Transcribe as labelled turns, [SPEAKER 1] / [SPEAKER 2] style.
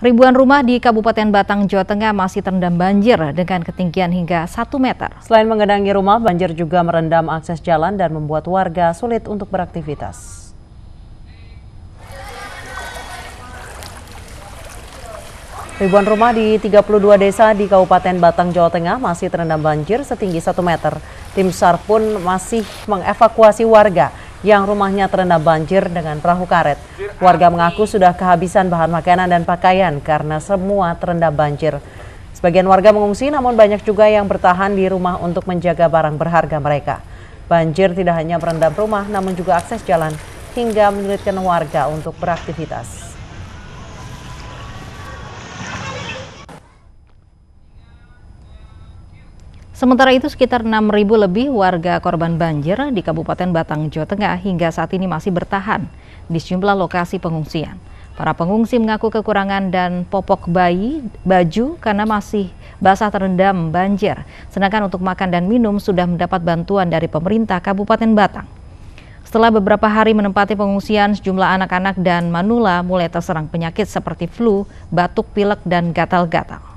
[SPEAKER 1] Ribuan rumah di Kabupaten Batang, Jawa Tengah masih terendam banjir dengan ketinggian hingga 1
[SPEAKER 2] meter. Selain mengendangi rumah, banjir juga merendam akses jalan dan membuat warga sulit untuk beraktivitas. Ribuan rumah di 32 desa di Kabupaten Batang, Jawa Tengah masih terendam banjir setinggi 1 meter. Tim SAR pun masih mengevakuasi warga yang rumahnya terendam banjir dengan perahu karet. Warga mengaku sudah kehabisan bahan makanan dan pakaian karena semua terendam banjir. Sebagian warga mengungsi namun banyak juga yang bertahan di rumah untuk menjaga barang berharga mereka. Banjir tidak hanya merendam rumah namun juga akses jalan hingga menyulitkan warga untuk beraktivitas.
[SPEAKER 1] Sementara itu sekitar 6.000 lebih warga korban banjir di Kabupaten Batang, Jawa Tengah hingga saat ini masih bertahan di sejumlah lokasi pengungsian. Para pengungsi mengaku kekurangan dan popok bayi, baju karena masih basah terendam banjir. Sedangkan untuk makan dan minum sudah mendapat bantuan dari pemerintah Kabupaten Batang. Setelah beberapa hari menempati pengungsian, sejumlah anak-anak dan manula mulai terserang penyakit seperti flu, batuk pilek, dan gatal-gatal.